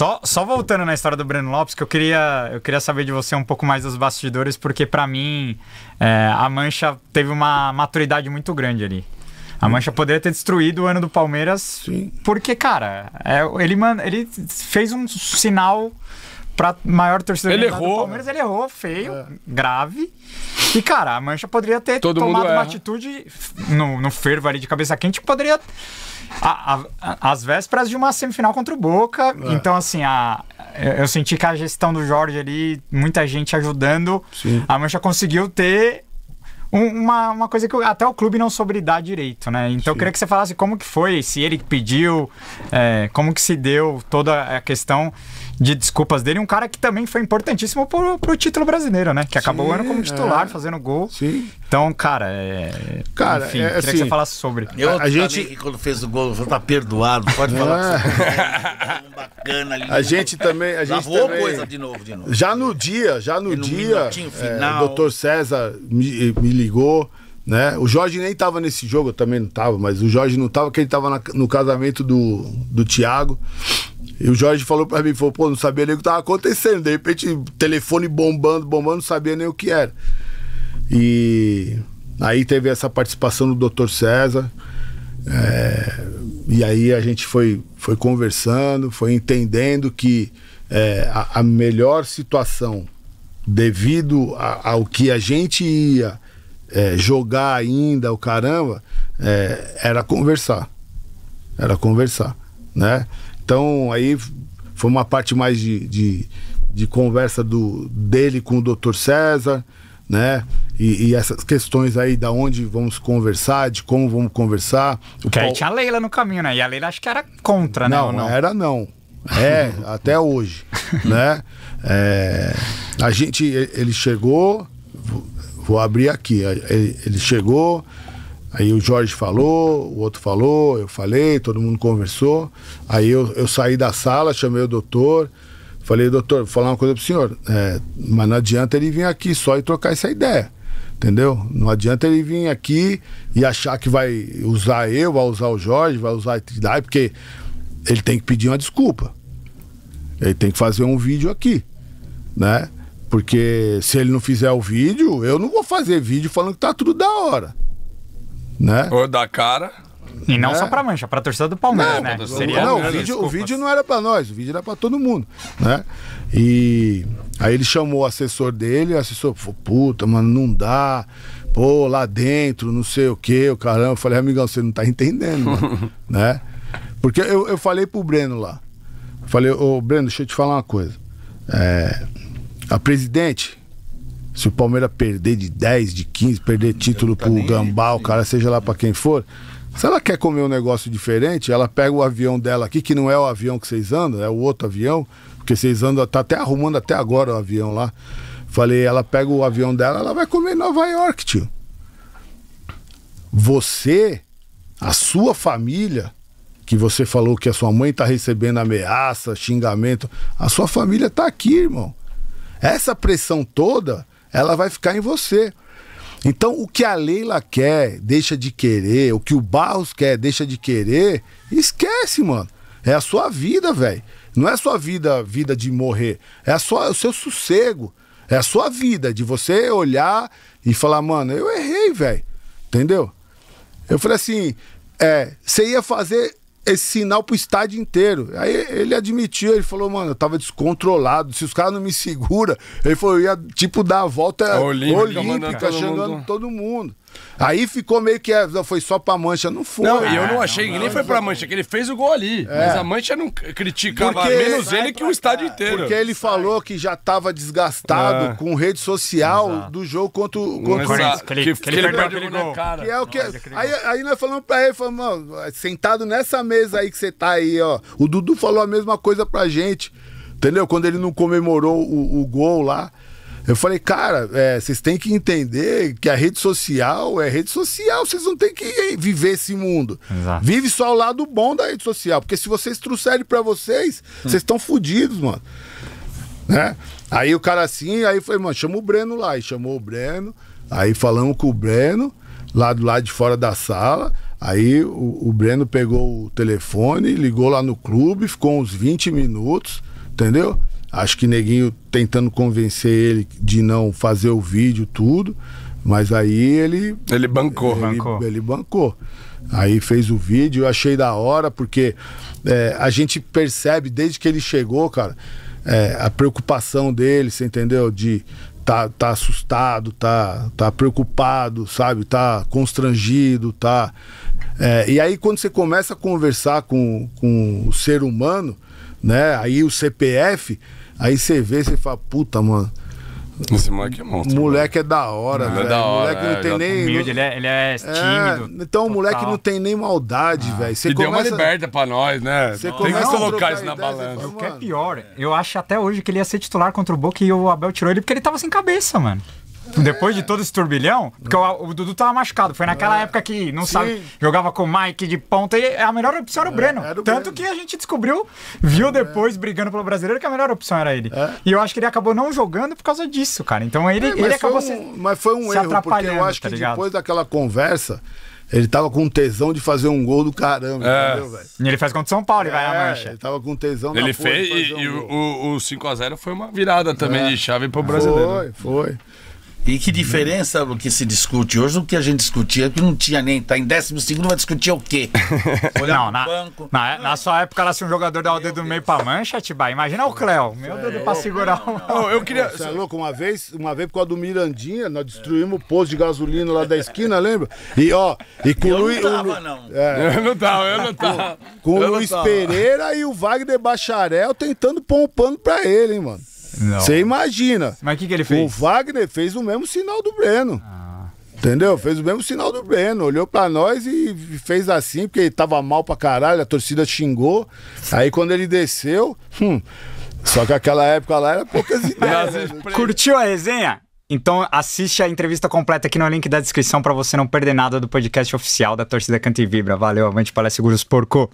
Só, só voltando na história do Breno Lopes, que eu queria, eu queria saber de você um pouco mais dos bastidores, porque para mim é, a Mancha teve uma maturidade muito grande ali. A Mancha poderia ter destruído o ano do Palmeiras, Sim. porque, cara, é, ele, man, ele fez um sinal pra maior torcida ele errou. do Palmeiras. Ele errou, feio, é. grave. E, cara, a Mancha poderia ter Todo tomado uma atitude no, no fervo ali de cabeça quente, que poderia a, a, as vésperas de uma semifinal contra o Boca. É. Então, assim, a, eu senti que a gestão do Jorge ali, muita gente ajudando, Sim. a Mancha conseguiu ter uma, uma coisa que até o clube não soube dar direito, né? Então Sim. eu queria que você falasse como que foi, se ele pediu, é, como que se deu toda a questão de desculpas dele. Um cara que também foi importantíssimo pro, pro título brasileiro, né? Que acabou Sim, o ano como é. titular, é. fazendo gol. Sim. Então, cara, é... Cara, enfim, é, queria assim, que você assim, falasse sobre. Eu a gente quando fez o gol, você tá perdoado, pode falar. É. Um bacana ali. A gente também, a gente Lavou também... coisa de novo, de novo. Já no dia, já no, no dia, é, final... o doutor César me, me ligou, né? O Jorge nem tava nesse jogo, eu também não tava, mas o Jorge não tava, porque ele tava na, no casamento do, do Thiago. E o Jorge falou pra mim, falou, pô, não sabia nem o que tava acontecendo. De repente, telefone bombando, bombando, não sabia nem o que era. E aí teve essa participação do Dr. César. É, e aí a gente foi, foi conversando, foi entendendo que é, a, a melhor situação devido ao que a gente ia é, jogar ainda o caramba, é, era conversar. Era conversar, né? Então aí foi uma parte mais de, de, de conversa do, dele com o doutor César, né? E, e, essas questões aí da onde vamos conversar, de como vamos conversar. Porque aí tinha a Leila no caminho, né? E a Leila acho que era contra, né? Não, não? era não. É, até hoje, né? É, a gente, ele chegou, vou abrir aqui. Ele chegou, aí o Jorge falou, o outro falou, eu falei, todo mundo conversou. Aí eu, eu saí da sala, chamei o doutor, falei, doutor, vou falar uma coisa pro senhor, é, mas não adianta ele vir aqui só e trocar essa ideia. Entendeu? Não adianta ele vir aqui e achar que vai usar eu, vai usar o Jorge, vai usar a entidade, porque ele tem que pedir uma desculpa. Ele tem que fazer um vídeo aqui, né? Porque se ele não fizer o vídeo, eu não vou fazer vídeo falando que tá tudo da hora. Né? Ou da cara. E não é. só pra mancha, pra torcida do Palmeiras, não, né? não, o vídeo, o vídeo, não era pra nós, o vídeo era pra todo mundo, né? E aí ele chamou o assessor dele, o assessor falou, puta, mano, não dá. Pô, lá dentro, não sei o que, o caramba. Eu falei, amigão, você não tá entendendo, mano, né? Porque eu, eu falei pro Breno lá. falei, ô Breno, deixa eu te falar uma coisa. É, a presidente, se o Palmeiras perder de 10, de 15, perder título tá pro Gambá, o cara, seja lá para quem for, se ela quer comer um negócio diferente, ela pega o avião dela aqui, que não é o avião que vocês andam, é o outro avião, porque vocês andam, tá até arrumando até agora o avião lá. Falei, ela pega o avião dela, ela vai comer em Nova York, tio. Você, a sua família, que você falou que a sua mãe tá recebendo ameaça, xingamento, a sua família tá aqui, irmão. Essa pressão toda, ela vai ficar em você. Então, o que a Leila quer, deixa de querer, o que o Barros quer, deixa de querer, esquece, mano. É a sua vida, velho. Não é a sua vida, vida de morrer. É só o seu sossego. É a sua vida, de você olhar e falar, mano, eu errei, velho. Entendeu? Eu falei assim, é, você ia fazer esse sinal pro estádio inteiro. Aí ele admitiu, ele falou, mano, eu tava descontrolado. Se os caras não me segura, ele falou, eu ia tipo dar a volta é olímpica, tá olímpica todo chegando mundo. todo mundo. Aí ficou meio que é, foi só pra mancha. Não foi. Não, e eu não ah, achei, não, não, nem foi pra mancha, que ele fez o gol ali. É. Mas a mancha não criticava porque, menos ele que o estádio inteiro. Porque ele falou que já tava desgastado é. com rede social Exato. do jogo contra o. Contra o... Que, ele, que, que ele perdeu aquele gol. Cara. Que é o que... É- aí, aí nós falamos pra ele, falamos, é sentado nessa mesa aí que você tá aí, ó. O Dudu falou a mesma coisa pra gente. Entendeu? Quando ele não comemorou o, o gol lá. Eu falei, cara, é, vocês têm que entender que a rede social é rede social, vocês não têm que viver esse mundo. Exato. Vive só o lado bom da rede social, porque se vocês trouxerem para vocês, hum. vocês estão fodidos, mano. Né? Aí o cara assim, aí foi, mano, chama o Breno lá. E chamou o Breno, aí falamos com o Breno, lá do lado de fora da sala. Aí o, o Breno pegou o telefone, ligou lá no clube, ficou uns 20 minutos, entendeu? Acho que Neguinho tentando convencer ele de não fazer o vídeo, tudo. Mas aí ele. Ele bancou. Ele bancou. Ele bancou. Aí fez o vídeo, eu achei da hora, porque é, a gente percebe desde que ele chegou, cara, é, a preocupação dele, você entendeu? De tá, tá assustado, tá, tá preocupado, sabe? Tá constrangido, tá. É, e aí quando você começa a conversar com, com o ser humano, né? Aí o CPF Aí você vê, você fala, puta, mano. Esse moleque é monstro. Moleque mano. é da hora, é velho. É da hora. Moleque é, não tem é nem. Humilde, ele, é, ele é, é tímido. É, então o moleque não tem nem maldade, ah. velho. Você e começa... deu uma liberta pra nós, né? Você tem que colocar isso na balança. O que é pior, eu acho até hoje que ele ia ser titular contra o Boca e o Abel tirou ele porque ele tava sem cabeça, mano. Depois de todo esse turbilhão, porque o, o Dudu tava machucado. Foi naquela é. época que, não Sim. sabe, jogava com o Mike de ponta e a melhor opção era o é, Breno. Era o Tanto Breno. que a gente descobriu, viu é. depois, brigando pelo brasileiro, que a melhor opção era ele. E eu acho que ele acabou não jogando por causa disso, cara. Então ele, ele acabou um, se. Mas foi um erro, porque eu acho tá que ligado? depois daquela conversa. Ele tava com tesão de fazer um gol do caramba, é. entendeu, velho? Ele faz contra o São Paulo, ele é, vai na mancha. Ele tava com tesão Ele fez, e, um e o, o 5x0 foi uma virada também é. de chave pro brasileiro. Foi, foi. E que diferença o que se discute hoje do que a gente discutia, que não tinha nem, tá em 12 vai discutir o quê? Olhar não, na, banco. Na, na, sua época era se assim, um jogador da aldeia do meio pra mancha, Tibá. Imagina o Cléo. Meu Deus, é, pra segurar não, não, não, eu queria. Você é louco? Uma vez, uma vez por causa do Mirandinha, nós destruímos o posto de gasolina lá da esquina, lembra? E ó, e com eu o Luiz. Não tava, não. É, eu não tava, eu não tava. Com, com o Luiz Pereira e o Wagner Bacharel tentando pôr um pano pra ele, hein, mano. Você imagina. Mas o que, que ele fez? O Wagner fez o mesmo sinal do Breno. Ah. Entendeu? Fez o mesmo sinal do Breno. Olhou pra nós e fez assim, porque ele tava mal pra caralho, a torcida xingou. Aí quando ele desceu. Hum, só que aquela época lá era poucas ideias. né? Curtiu a resenha? Então assiste a entrevista completa aqui no link da descrição para você não perder nada do podcast oficial da Torcida Canta e Vibra. Valeu, avante, palestra, seguros, porco!